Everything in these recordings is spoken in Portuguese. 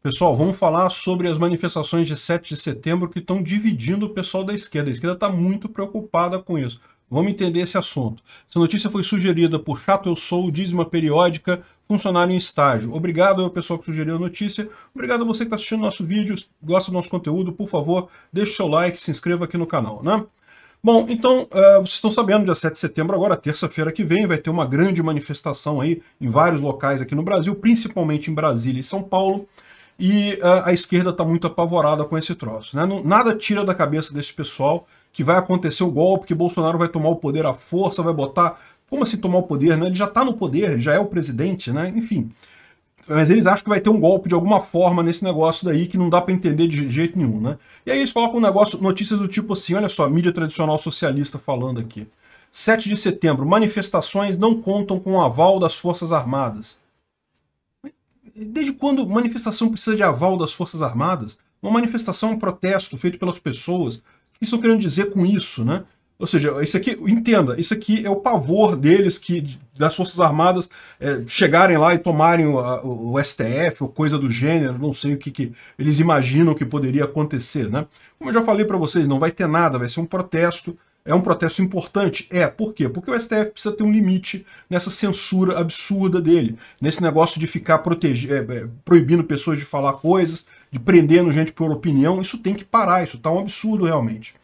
Pessoal, vamos falar sobre as manifestações de 7 de setembro que estão dividindo o pessoal da esquerda. A esquerda está muito preocupada com isso. Vamos entender esse assunto. Essa notícia foi sugerida por Chato Eu Sou, Dízima Periódica, funcionário em estágio. Obrigado ao pessoal que sugeriu a notícia. Obrigado a você que está assistindo nosso vídeo, gosta do nosso conteúdo. Por favor, deixe o seu like, se inscreva aqui no canal, né? Bom, então, uh, vocês estão sabendo, dia 7 de setembro, agora, terça-feira que vem, vai ter uma grande manifestação aí em vários locais aqui no Brasil, principalmente em Brasília e São Paulo e a, ah, a esquerda está muito apavorada com esse troço. Né? Não, nada tira da cabeça desse pessoal que vai acontecer o golpe, que Bolsonaro vai tomar o poder à força, vai botar. Como assim tomar o poder? Né? Ele já está no poder, já é o presidente, né? enfim. Mas eles acham que vai ter um golpe de alguma forma nesse negócio daí que não dá para entender de jeito nenhum. Né? E aí eles colocam um negócio, notícias do tipo assim: olha só, mídia tradicional socialista falando aqui. 7 de setembro, manifestações não contam com o aval das Forças Armadas. Desde quando manifestação precisa de aval das Forças Armadas? Uma manifestação é um protesto feito pelas pessoas. O que estão querendo dizer com isso, né? Ou seja, isso aqui, entenda, isso aqui é o pavor deles que das Forças Armadas é, chegarem lá e tomarem o, o, STF ou coisa do gênero, não sei o que, que eles imaginam que poderia acontecer, né? Como eu já falei para vocês, não vai ter nada, vai ser um protesto é um protesto importante? É. Por quê? Porque o STF precisa ter um limite nessa censura absurda dele, nesse negócio de ficar protege... É, é, proibindo pessoas de falar coisas, de prendendo gente por opinião. Isso tem que parar, isso está um absurdo realmente.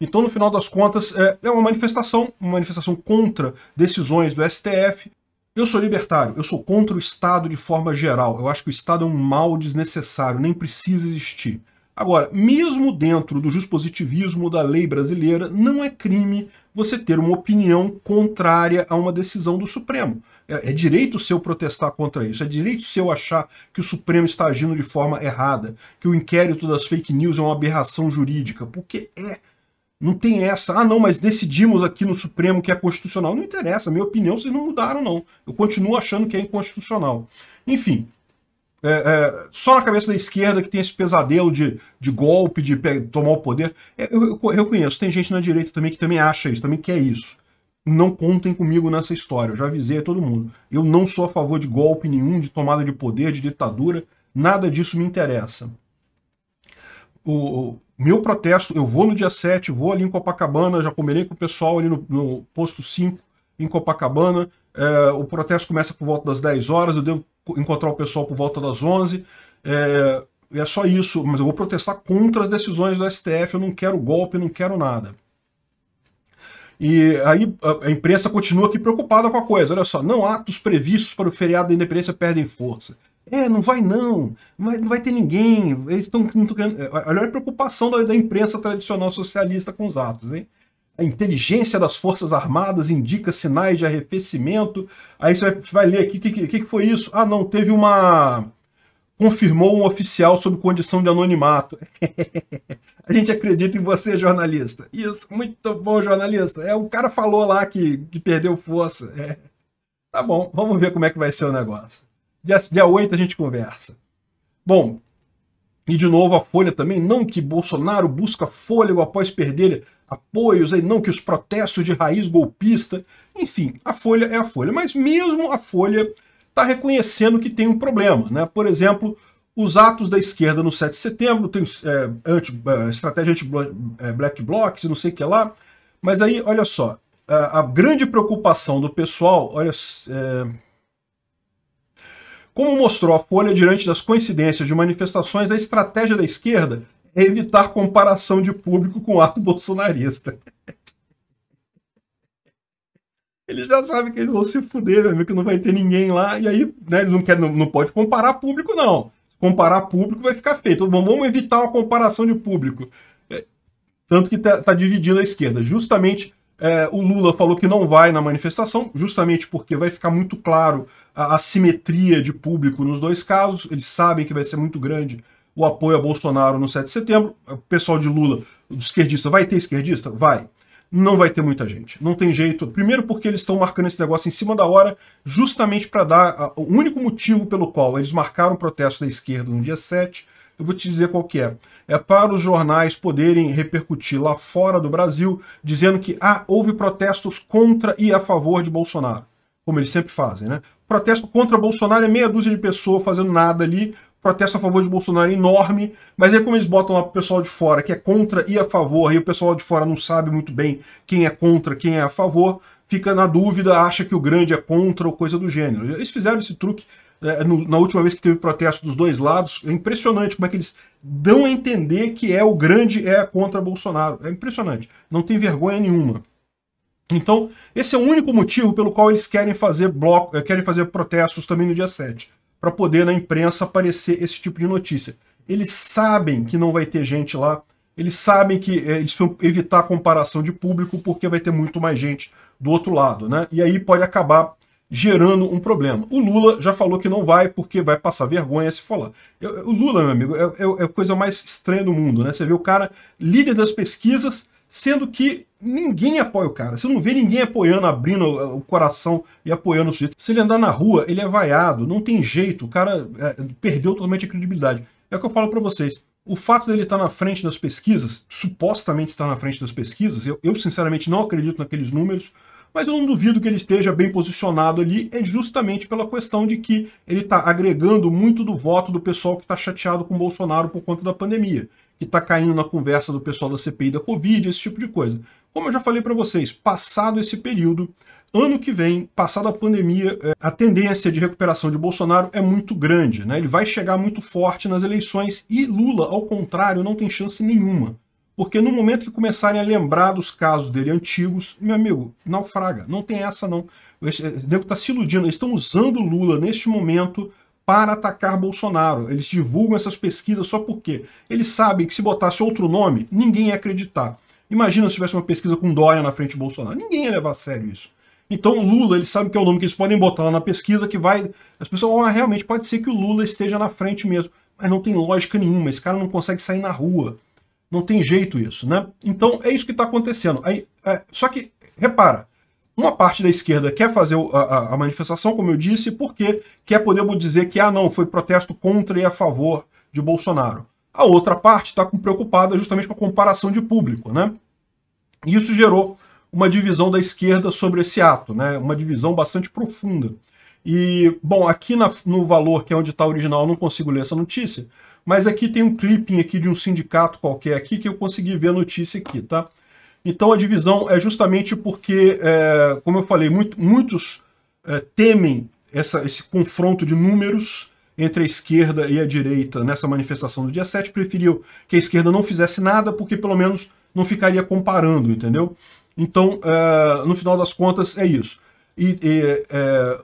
Então, no final das contas, é, é uma manifestação, uma manifestação contra decisões do STF. Eu sou libertário, eu sou contra o Estado de forma geral. Eu acho que o Estado é um mal desnecessário, nem precisa existir. Agora, mesmo dentro do dispositivismo da lei brasileira, não é crime você ter uma opinião contrária a uma decisão do Supremo. É, é direito seu protestar contra isso, é direito seu achar que o Supremo está agindo de forma errada, que o inquérito das fake news é uma aberração jurídica, porque é. Não tem essa, ah não, mas decidimos aqui no Supremo que é constitucional. Não interessa, minha opinião vocês não mudaram não. Eu continuo achando que é inconstitucional. Enfim, é, é, só na cabeça da esquerda que tem esse pesadelo de, de golpe, de tomar o poder. É, eu, eu, eu, conheço, tem gente na direita também que também acha isso, também quer isso. Não contem comigo nessa história, eu já avisei a todo mundo. Eu não sou a favor de golpe nenhum, de tomada de poder, de ditadura, nada disso me interessa. O, o meu protesto, eu vou no dia 7, vou ali em Copacabana, já combinei com o pessoal ali no, no posto 5 em Copacabana, é, o protesto começa por volta das 10 horas, eu devo encontrar o pessoal por volta das 11. É, é só isso, mas eu vou protestar contra as decisões do STF, eu não quero golpe, não quero nada. E aí a imprensa continua aqui preocupada com a coisa. Olha só, não atos previstos para o feriado da independência perdem força. É, não vai não, não vai, não vai ter ninguém. Eles estão. É, olha a preocupação da, da, imprensa tradicional socialista com os atos, hein? a inteligência das Forças Armadas indica sinais de arrefecimento. Aí você vai, vai ler aqui, o que, que, que foi isso? Ah, não, teve uma... Confirmou um oficial sob condição de anonimato. a gente acredita em você, jornalista. Isso, muito bom, jornalista. É, o cara falou lá que, que perdeu força. É. Tá bom, vamos ver como é que vai ser o negócio. Dia, dia 8 a gente conversa. Bom, e de novo a Folha também, não que Bolsonaro busca fôlego após perder apoios, aí não que os protestos de raiz golpista, enfim, a Folha é a Folha. Mas mesmo a Folha está reconhecendo que tem um problema. Né? Por exemplo, os atos da esquerda no 7 de setembro, tem é, anti, é, estratégia anti-black é, blocs, não sei o que lá. Mas aí, olha só, a, a grande preocupação do pessoal, olha. É, como mostrou a Folha diante das coincidências de manifestações, a estratégia da esquerda é evitar comparação de público com o ato bolsonarista. Eles já sabem que eles vão se fuder, meu que não vai ter ninguém lá. E aí, né, eles não, querem, não, não pode comparar público, não. Se comparar público vai ficar feito. Então, vamos evitar uma comparação de público. É, tanto que está tá dividindo a esquerda. Justamente é, o Lula falou que não vai na manifestação, justamente porque vai ficar muito claro a simetria de público nos dois casos. Eles sabem que vai ser muito grande o apoio a Bolsonaro no 7 de setembro. O pessoal de Lula, do esquerdista, vai ter esquerdista? Vai. Não vai ter muita gente. Não tem jeito. Primeiro, porque eles estão marcando esse negócio em cima da hora, justamente para dar ah, o único motivo pelo qual eles marcaram o protesto da esquerda no dia 7. Eu vou te dizer qual que é. É para os jornais poderem repercutir lá fora do Brasil, dizendo que ah, houve protestos contra e a favor de Bolsonaro. Como eles sempre fazem, né? Protesto contra Bolsonaro é meia dúzia de pessoas fazendo nada ali, protesto a favor de Bolsonaro enorme, mas aí como eles botam lá o pessoal de fora que é contra e a favor, e o pessoal de fora não sabe muito bem quem é contra, quem é a favor, fica na dúvida, acha que o grande é contra ou coisa do gênero. Eles fizeram esse truque é, no, na última vez que teve protesto dos dois lados, é impressionante como é que eles dão a entender que é o grande é contra Bolsonaro. É impressionante, não tem vergonha nenhuma. Então, esse é o único motivo pelo qual eles querem fazer bloco, é, querem fazer protestos também no dia 7 para poder na imprensa aparecer esse tipo de notícia. Eles sabem que não vai ter gente lá, eles sabem que é, eles vão evitar a comparação de público porque vai ter muito mais gente do outro lado, né? E aí pode acabar gerando um problema. O Lula já falou que não vai porque vai passar vergonha se falar. o Lula, meu amigo, é, é, é, a coisa mais estranha do mundo, né? Você vê o cara líder das pesquisas sendo que ninguém apoia o cara. Você não vê ninguém apoiando, abrindo o coração e apoiando o sujeito. Se ele andar na rua, ele é vaiado, não tem jeito, o cara é, perdeu totalmente a credibilidade. É o que eu falo para vocês. O fato dele estar tá na frente das pesquisas, supostamente estar na frente das pesquisas, eu, eu sinceramente não acredito naqueles números, mas eu não duvido que ele esteja bem posicionado ali, é justamente pela questão de que ele está agregando muito do voto do pessoal que está chateado com o Bolsonaro por conta da pandemia que está caindo na conversa do pessoal da CPI da Covid, esse tipo de coisa. Como eu já falei para vocês, passado esse período, ano que vem, passada a pandemia, é, a tendência de recuperação de Bolsonaro é muito grande. Né? Ele vai chegar muito forte nas eleições e Lula, ao contrário, não tem chance nenhuma. Porque no momento que começarem a lembrar dos casos dele antigos, meu amigo, naufraga. Não tem essa, não. O é, nego está se iludindo. Eles estão usando Lula neste momento para atacar Bolsonaro. Eles divulgam essas pesquisas só porque eles sabem que se botasse outro nome, ninguém ia acreditar. Imagina se tivesse uma pesquisa com Dória na frente de Bolsonaro. Ninguém ia levar a sério isso. Então o Lula, eles sabem que é o nome que eles podem botar lá na pesquisa que vai... As pessoas, oh, realmente, pode ser que o Lula esteja na frente mesmo. Mas não tem lógica nenhuma, esse cara não consegue sair na rua. Não tem jeito isso, né? Então é isso que está acontecendo. Aí, é... Só que, repara, uma parte da esquerda quer fazer a, a manifestação, como eu disse, porque quer poder dizer que, ah, não, foi protesto contra e a favor de Bolsonaro. A outra parte está preocupada justamente com a comparação de público, né? E isso gerou uma divisão da esquerda sobre esse ato, né? Uma divisão bastante profunda. E, bom, aqui na, no valor, que é onde está original, eu não consigo ler essa notícia, mas aqui tem um clipping aqui de um sindicato qualquer aqui que eu consegui ver a notícia aqui, tá? Então a divisão é justamente porque, é, como eu falei, muito, muitos é, temem essa, esse confronto de números entre a esquerda e a direita nessa manifestação do dia 7, preferiu que a esquerda não fizesse nada, porque pelo menos não ficaria comparando, entendeu? Então, é, no final das contas, é isso. E, e é,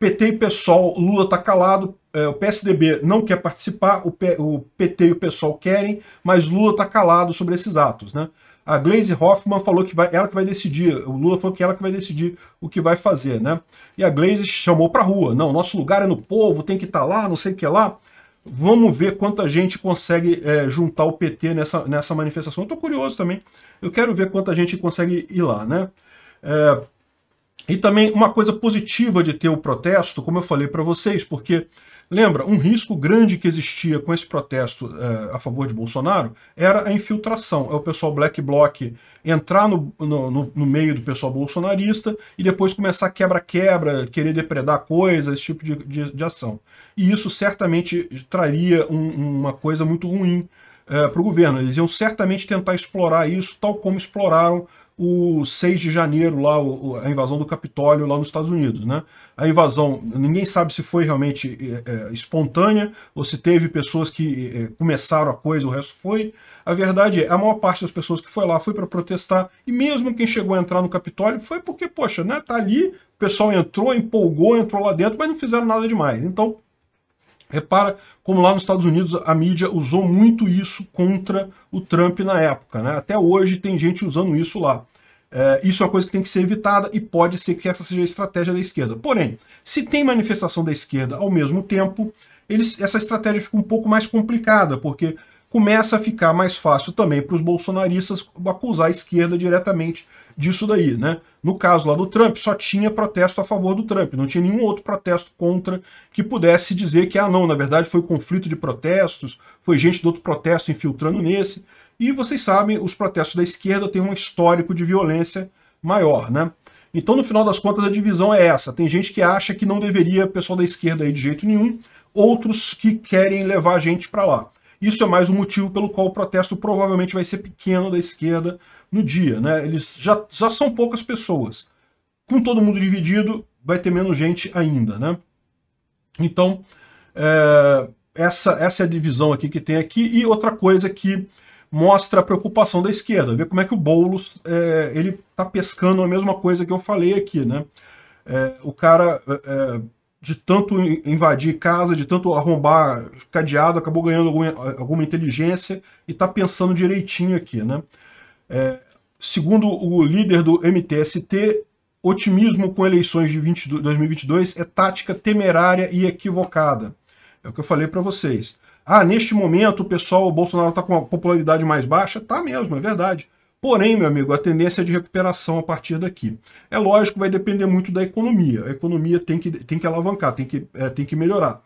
PT e PSOL, Lula está calado, é, o PSDB não quer participar, o, P, o PT e o PSOL querem, mas Lula está calado sobre esses atos, né? A Glaze Hoffman falou que vai, ela que vai decidir. O Lula falou que ela que vai decidir o que vai fazer, né? E a Glaze chamou para rua. Não, nosso lugar é no povo, tem que estar tá lá, não sei o que lá. Vamos ver quanta gente consegue é, juntar o PT nessa, nessa manifestação. Eu tô curioso também. Eu quero ver quanta gente consegue ir lá, né? É, e também uma coisa positiva de ter o protesto, como eu falei para vocês, porque Lembra, um risco grande que existia com esse protesto eh, a favor de Bolsonaro era a infiltração. É o pessoal black bloc entrar no, no, no meio do pessoal bolsonarista e depois começar quebra-quebra, querer depredar coisas, esse tipo de, de, de, ação. E isso certamente traria um, uma coisa muito ruim uh, eh, para o governo. Eles iam certamente tentar explorar isso, tal como exploraram o 6 de janeiro, lá, o, a invasão do Capitólio lá nos Estados Unidos. Né? A invasão, ninguém sabe se foi realmente é, é espontânea ou se teve pessoas que é, é, começaram a coisa, o resto foi. A verdade é, a maior parte das pessoas que foi lá foi para protestar, e mesmo quem chegou a entrar no Capitólio foi porque, poxa, né, tá ali, o pessoal entrou, empolgou, entrou lá dentro, mas não fizeram nada demais. Então, Repara como lá nos Estados Unidos a mídia usou muito isso contra o Trump na época. Né? Até hoje tem gente usando isso lá. É, isso é uma coisa que tem que ser evitada e pode ser que essa seja a estratégia da esquerda. Porém, se tem manifestação da esquerda ao mesmo tempo, eles, essa estratégia fica um pouco mais complicada, porque começa a ficar mais fácil também para os bolsonaristas acusar a esquerda diretamente disso daí, né? No caso lá do Trump, só tinha protesto a favor do Trump, não tinha nenhum outro protesto contra que pudesse dizer que, ah, não, na verdade foi conflito de protestos, foi gente do outro protesto infiltrando nesse. E vocês sabem, os protestos da esquerda têm um histórico de violência maior, né? Então, no final das contas, a divisão é essa. Tem gente que acha que não deveria pessoal da esquerda aí de jeito nenhum, outros que querem levar a gente para lá. Isso é mais um motivo pelo qual o protesto provavelmente vai ser pequeno da esquerda no dia. Né? Eles já, já são poucas pessoas. Com todo mundo dividido, vai ter menos gente ainda. Né? Então, é, essa, essa é a divisão aqui que tem aqui. E outra coisa que mostra a preocupação da esquerda, ver como é que o Boulos é, ele tá pescando a mesma coisa que eu falei aqui, né? É, o cara é, é de tanto invadir casa, de tanto arrombar cadeado, acabou ganhando alguma, alguma inteligência e está pensando direitinho aqui. Né? É, segundo o líder do MTST, otimismo com eleições de 20, 2022 é tática temerária e equivocada. É o que eu falei para vocês. Ah, neste momento o pessoal, o Bolsonaro está com a popularidade mais baixa? Tá mesmo, é verdade. Porém, meu amigo, a tendência é de recuperação a partir daqui. É lógico, vai depender muito da economia. A economia tem que, tem que alavancar, tem que, é, tem que melhorar.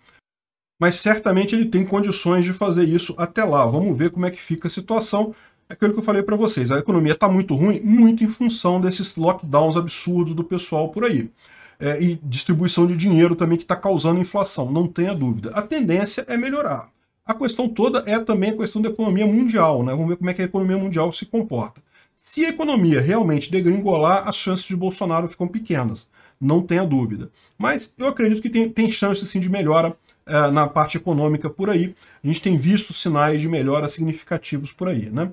Mas certamente ele tem condições de fazer isso até lá. Vamos ver como é que fica a situação. É aquilo que eu falei para vocês, a economia está muito ruim, muito em função desses lockdowns absurdos do pessoal por aí. É, e distribuição de dinheiro também que está causando inflação, não tenha dúvida. A tendência é melhorar. A questão toda é também a questão da economia mundial, né? Vamos ver como é que a economia mundial se comporta. Se a economia realmente degringolar, as chances de Bolsonaro ficam pequenas, não tenha dúvida. Mas eu acredito que tem, tem chance sim de melhora uh, na parte econômica por aí. A gente tem visto sinais de melhora significativos por aí, né?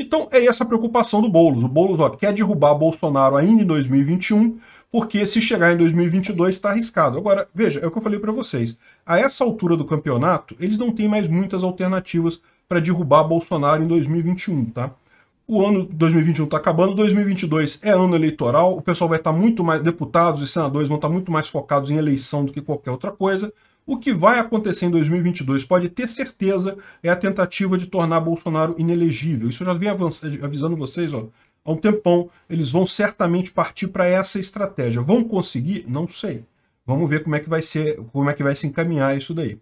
Então é essa a preocupação do Boulos. O Boulos ó, quer derrubar Bolsonaro ainda em 2021, porque se chegar em 2022 está arriscado. Agora, veja, é o que eu falei para vocês. A essa altura do campeonato, eles não têm mais muitas alternativas para derrubar Bolsonaro em 2021, tá? O ano 2021 está acabando, 2022 é ano eleitoral, o pessoal vai estar tá muito mais, deputados e senadores vão estar tá muito mais focados em eleição do que qualquer outra coisa. O que vai acontecer em 2022, pode ter certeza, é a tentativa de tornar Bolsonaro inelegível. Isso eu já vim avisando vocês ó, há um tempão. Eles vão certamente partir para essa estratégia. Vão conseguir? Não sei. Vamos ver como é que vai ser, como é que vai se encaminhar isso daí.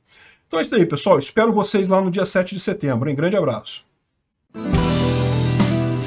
Então é isso daí, pessoal. Espero vocês lá no dia 7 de setembro. Um grande abraço.